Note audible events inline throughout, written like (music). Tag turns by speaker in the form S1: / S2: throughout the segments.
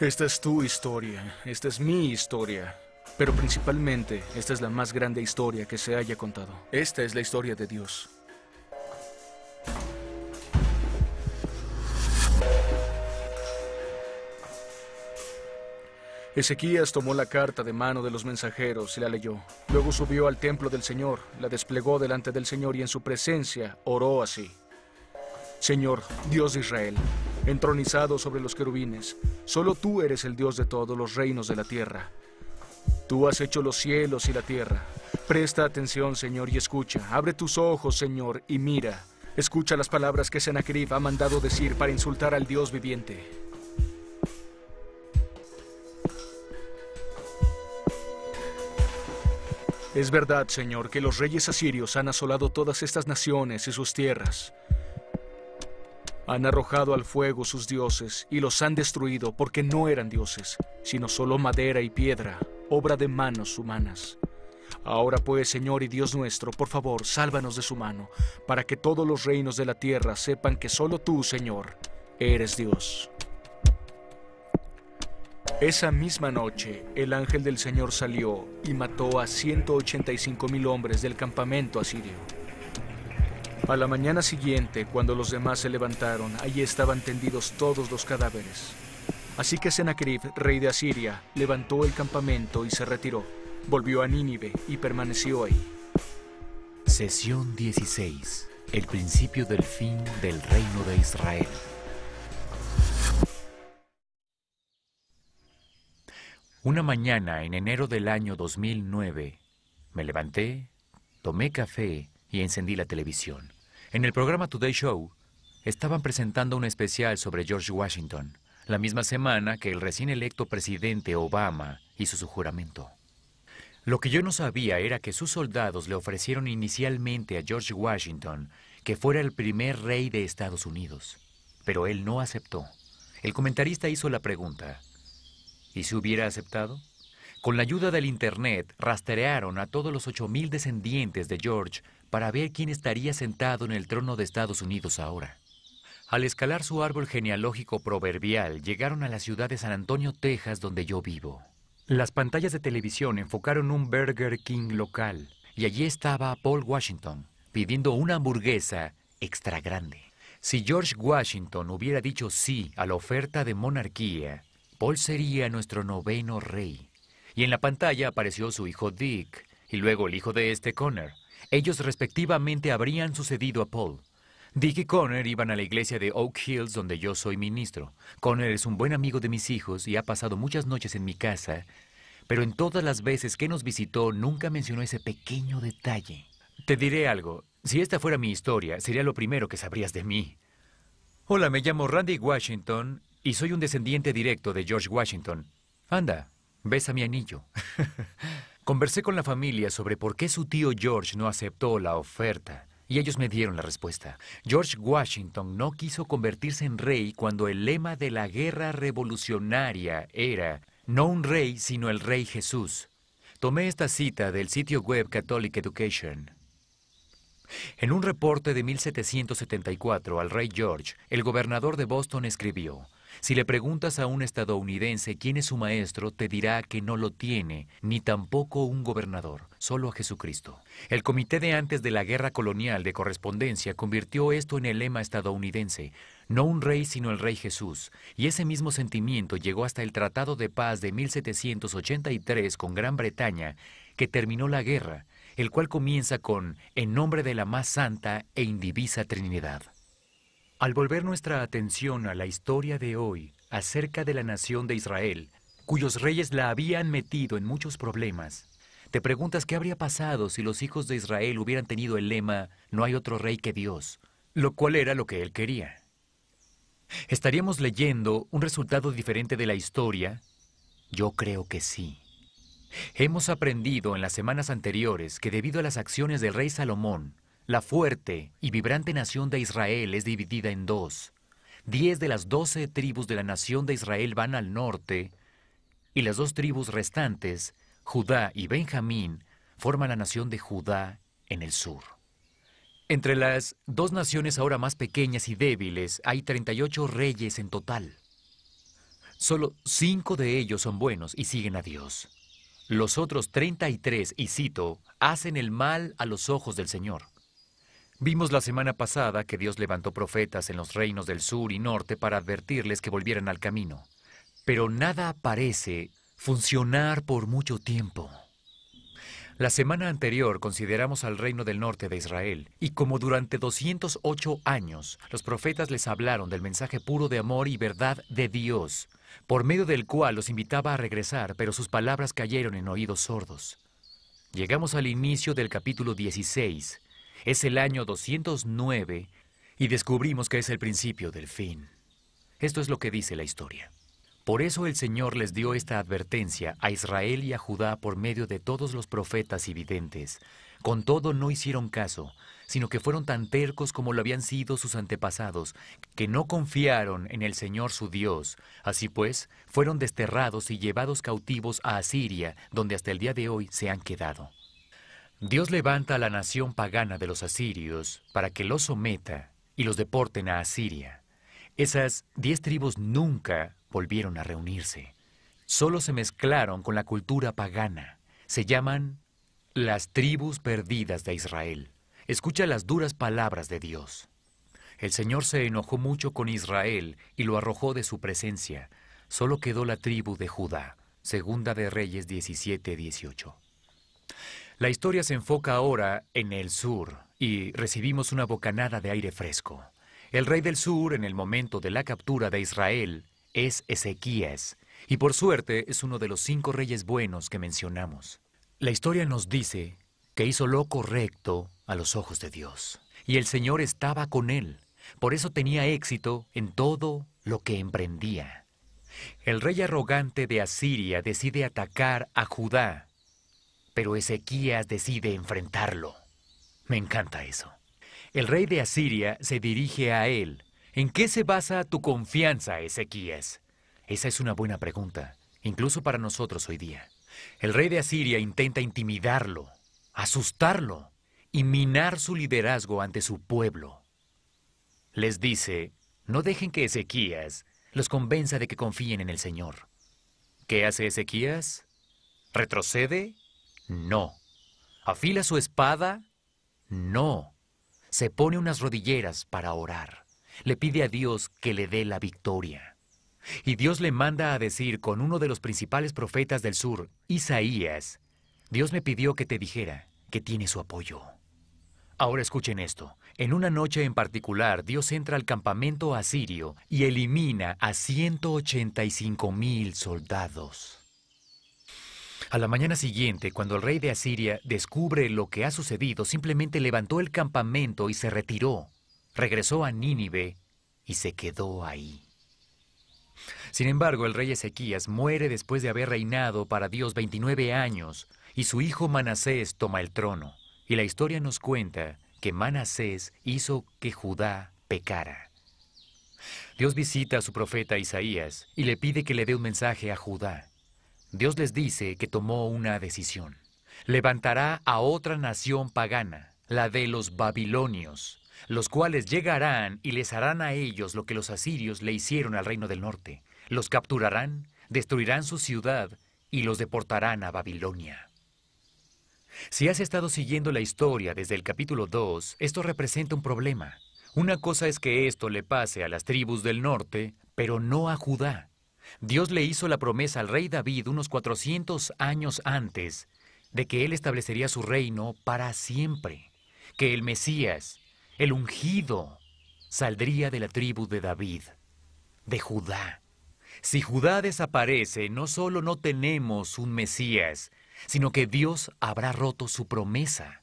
S1: Esta es tu historia, esta es mi historia, pero principalmente esta es la más grande historia que se haya contado. Esta es la historia de Dios. Ezequías tomó la carta de mano de los mensajeros y la leyó. Luego subió al templo del Señor, la desplegó delante del Señor y en su presencia oró así. Señor, Dios de Israel, entronizado sobre los querubines. Solo tú eres el Dios de todos los reinos de la tierra. Tú has hecho los cielos y la tierra. Presta atención, Señor, y escucha. Abre tus ojos, Señor, y mira. Escucha las palabras que Sennacherib ha mandado decir para insultar al Dios viviente. Es verdad, Señor, que los reyes asirios han asolado todas estas naciones y sus tierras. Han arrojado al fuego sus dioses y los han destruido porque no eran dioses, sino solo madera y piedra, obra de manos humanas. Ahora pues, Señor y Dios nuestro, por favor, sálvanos de su mano, para que todos los reinos de la tierra sepan que solo tú, Señor, eres Dios. Esa misma noche, el ángel del Señor salió y mató a 185 mil hombres del campamento asirio. A la mañana siguiente, cuando los demás se levantaron, allí estaban tendidos todos los cadáveres. Así que Senaquerib, rey de Asiria, levantó el campamento y se retiró. Volvió a Nínive y permaneció ahí. Sesión
S2: 16. El principio del fin del reino de Israel. Una mañana en enero del año 2009, me levanté, tomé café y encendí la televisión. En el programa Today Show estaban presentando un especial sobre George Washington, la misma semana que el recién electo presidente Obama hizo su juramento. Lo que yo no sabía era que sus soldados le ofrecieron inicialmente a George Washington que fuera el primer rey de Estados Unidos, pero él no aceptó. El comentarista hizo la pregunta, ¿y si hubiera aceptado? Con la ayuda del Internet, rastrearon a todos los 8.000 descendientes de George para ver quién estaría sentado en el trono de Estados Unidos ahora. Al escalar su árbol genealógico proverbial, llegaron a la ciudad de San Antonio, Texas, donde yo vivo. Las pantallas de televisión enfocaron un Burger King local, y allí estaba Paul Washington, pidiendo una hamburguesa extra grande. Si George Washington hubiera dicho sí a la oferta de monarquía, Paul sería nuestro noveno rey y en la pantalla apareció su hijo Dick, y luego el hijo de este Connor. Ellos respectivamente habrían sucedido a Paul. Dick y Connor iban a la iglesia de Oak Hills donde yo soy ministro. Connor es un buen amigo de mis hijos y ha pasado muchas noches en mi casa, pero en todas las veces que nos visitó nunca mencionó ese pequeño detalle. Te diré algo, si esta fuera mi historia, sería lo primero que sabrías de mí. Hola, me llamo Randy Washington y soy un descendiente directo de George Washington. Anda, Besa mi anillo. (laughs) Conversé con la familia sobre por qué su tío George no aceptó la oferta. Y ellos me dieron la respuesta. George Washington no quiso convertirse en rey cuando el lema de la guerra revolucionaria era no un rey, sino el rey Jesús. Tomé esta cita del sitio web Catholic Education. En un reporte de 1774 al rey George, el gobernador de Boston escribió, si le preguntas a un estadounidense quién es su maestro, te dirá que no lo tiene, ni tampoco un gobernador, solo a Jesucristo. El comité de antes de la guerra colonial de correspondencia convirtió esto en el lema estadounidense, no un rey sino el rey Jesús, y ese mismo sentimiento llegó hasta el Tratado de Paz de 1783 con Gran Bretaña, que terminó la guerra, el cual comienza con en nombre de la más santa e indivisa Trinidad. Al volver nuestra atención a la historia de hoy acerca de la nación de Israel, cuyos reyes la habían metido en muchos problemas, te preguntas qué habría pasado si los hijos de Israel hubieran tenido el lema No hay otro rey que Dios, lo cual era lo que él quería. ¿Estaríamos leyendo un resultado diferente de la historia? Yo creo que sí. Hemos aprendido en las semanas anteriores que debido a las acciones del rey Salomón, la fuerte y vibrante nación de Israel es dividida en dos. Diez de las doce tribus de la nación de Israel van al norte y las dos tribus restantes, Judá y Benjamín, forman la nación de Judá en el sur. Entre las dos naciones ahora más pequeñas y débiles hay 38 reyes en total. Solo cinco de ellos son buenos y siguen a Dios. Los otros 33, y cito, hacen el mal a los ojos del Señor. Vimos la semana pasada que Dios levantó profetas en los reinos del sur y norte para advertirles que volvieran al camino. Pero nada parece funcionar por mucho tiempo. La semana anterior consideramos al reino del norte de Israel, y como durante 208 años los profetas les hablaron del mensaje puro de amor y verdad de Dios, por medio del cual los invitaba a regresar, pero sus palabras cayeron en oídos sordos. Llegamos al inicio del capítulo 16, es el año 209 y descubrimos que es el principio del fin. Esto es lo que dice la historia. Por eso el Señor les dio esta advertencia a Israel y a Judá por medio de todos los profetas y videntes. Con todo no hicieron caso, sino que fueron tan tercos como lo habían sido sus antepasados, que no confiaron en el Señor su Dios. Así pues, fueron desterrados y llevados cautivos a Asiria, donde hasta el día de hoy se han quedado. Dios levanta a la nación pagana de los asirios para que los someta y los deporten a Asiria. Esas diez tribus nunca volvieron a reunirse. Solo se mezclaron con la cultura pagana. Se llaman las tribus perdidas de Israel. Escucha las duras palabras de Dios. El Señor se enojó mucho con Israel y lo arrojó de su presencia. Solo quedó la tribu de Judá. Segunda de Reyes 17-18. La historia se enfoca ahora en el sur y recibimos una bocanada de aire fresco. El rey del sur en el momento de la captura de Israel es Ezequías y por suerte es uno de los cinco reyes buenos que mencionamos. La historia nos dice que hizo lo correcto a los ojos de Dios y el Señor estaba con él. Por eso tenía éxito en todo lo que emprendía. El rey arrogante de Asiria decide atacar a Judá pero Ezequías decide enfrentarlo. Me encanta eso. El rey de Asiria se dirige a él. ¿En qué se basa tu confianza, Ezequías? Esa es una buena pregunta, incluso para nosotros hoy día. El rey de Asiria intenta intimidarlo, asustarlo y minar su liderazgo ante su pueblo. Les dice, no dejen que Ezequías los convenza de que confíen en el Señor. ¿Qué hace Ezequías? ¿Retrocede? No. Afila su espada, no. Se pone unas rodilleras para orar. Le pide a Dios que le dé la victoria. Y Dios le manda a decir con uno de los principales profetas del sur, Isaías, Dios me pidió que te dijera que tiene su apoyo. Ahora escuchen esto. En una noche en particular, Dios entra al campamento asirio y elimina a 185 mil soldados. A la mañana siguiente, cuando el rey de Asiria descubre lo que ha sucedido, simplemente levantó el campamento y se retiró. Regresó a Nínive y se quedó ahí. Sin embargo, el rey Ezequías muere después de haber reinado para Dios 29 años y su hijo Manasés toma el trono. Y la historia nos cuenta que Manasés hizo que Judá pecara. Dios visita a su profeta Isaías y le pide que le dé un mensaje a Judá. Dios les dice que tomó una decisión. Levantará a otra nación pagana, la de los babilonios, los cuales llegarán y les harán a ellos lo que los asirios le hicieron al reino del norte. Los capturarán, destruirán su ciudad y los deportarán a Babilonia. Si has estado siguiendo la historia desde el capítulo 2, esto representa un problema. Una cosa es que esto le pase a las tribus del norte, pero no a Judá. Dios le hizo la promesa al rey David unos 400 años antes de que él establecería su reino para siempre, que el Mesías, el ungido, saldría de la tribu de David, de Judá. Si Judá desaparece, no solo no tenemos un Mesías, sino que Dios habrá roto su promesa.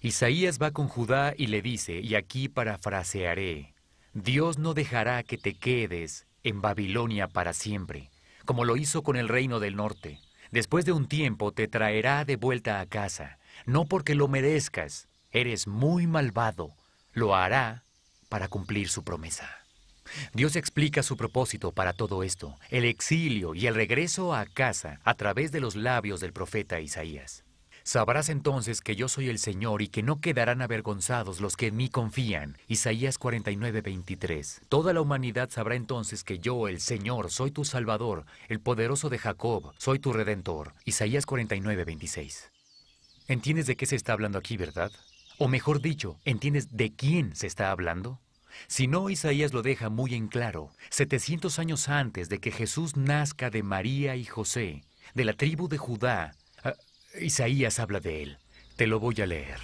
S2: Isaías va con Judá y le dice, y aquí parafrasearé, Dios no dejará que te quedes en Babilonia para siempre, como lo hizo con el reino del norte. Después de un tiempo te traerá de vuelta a casa, no porque lo merezcas, eres muy malvado, lo hará para cumplir su promesa. Dios explica su propósito para todo esto, el exilio y el regreso a casa a través de los labios del profeta Isaías. Sabrás entonces que yo soy el Señor y que no quedarán avergonzados los que en mí confían. Isaías 49, 23. Toda la humanidad sabrá entonces que yo, el Señor, soy tu Salvador, el poderoso de Jacob, soy tu Redentor. Isaías 49, 26. ¿Entiendes de qué se está hablando aquí, verdad? O mejor dicho, ¿entiendes de quién se está hablando? Si no, Isaías lo deja muy en claro. 700 años antes de que Jesús nazca de María y José, de la tribu de Judá, Isaías habla de él. Te lo voy a leer.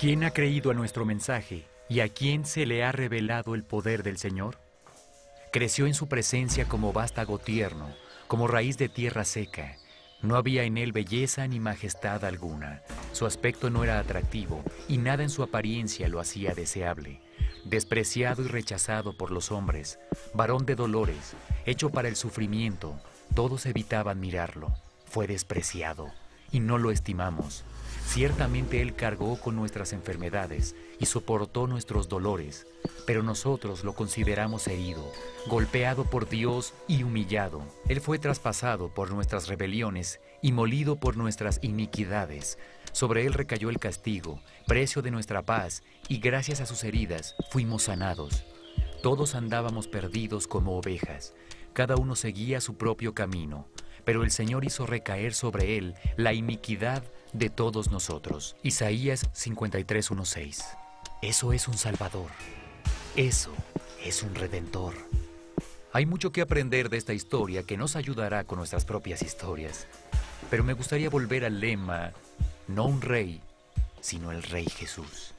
S2: ¿Quién ha creído a nuestro mensaje y a quién se le ha revelado el poder del Señor? Creció en su presencia como vástago tierno, como raíz de tierra seca. No había en él belleza ni majestad alguna. Su aspecto no era atractivo y nada en su apariencia lo hacía deseable. Despreciado y rechazado por los hombres, varón de dolores, hecho para el sufrimiento, todos evitaban mirarlo fue despreciado y no lo estimamos. Ciertamente Él cargó con nuestras enfermedades y soportó nuestros dolores, pero nosotros lo consideramos herido, golpeado por Dios y humillado. Él fue traspasado por nuestras rebeliones y molido por nuestras iniquidades. Sobre Él recayó el castigo, precio de nuestra paz, y gracias a sus heridas fuimos sanados. Todos andábamos perdidos como ovejas, cada uno seguía su propio camino pero el Señor hizo recaer sobre él la iniquidad de todos nosotros. Isaías 53.1.6. Eso es un Salvador. Eso es un Redentor. Hay mucho que aprender de esta historia que nos ayudará con nuestras propias historias. Pero me gustaría volver al lema, no un rey, sino el Rey Jesús.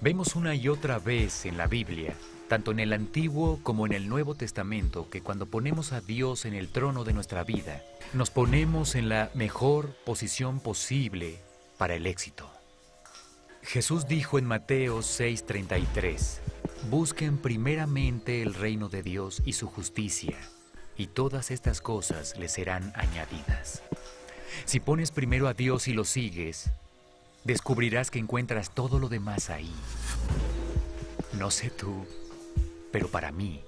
S2: Vemos una y otra vez en la Biblia tanto en el Antiguo como en el Nuevo Testamento, que cuando ponemos a Dios en el trono de nuestra vida, nos ponemos en la mejor posición posible para el éxito. Jesús dijo en Mateo 6:33, Busquen primeramente el reino de Dios y su justicia, y todas estas cosas les serán añadidas. Si pones primero a Dios y lo sigues, descubrirás que encuentras todo lo demás ahí. No sé tú, pero para mí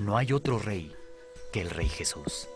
S2: no hay otro rey que el Rey Jesús.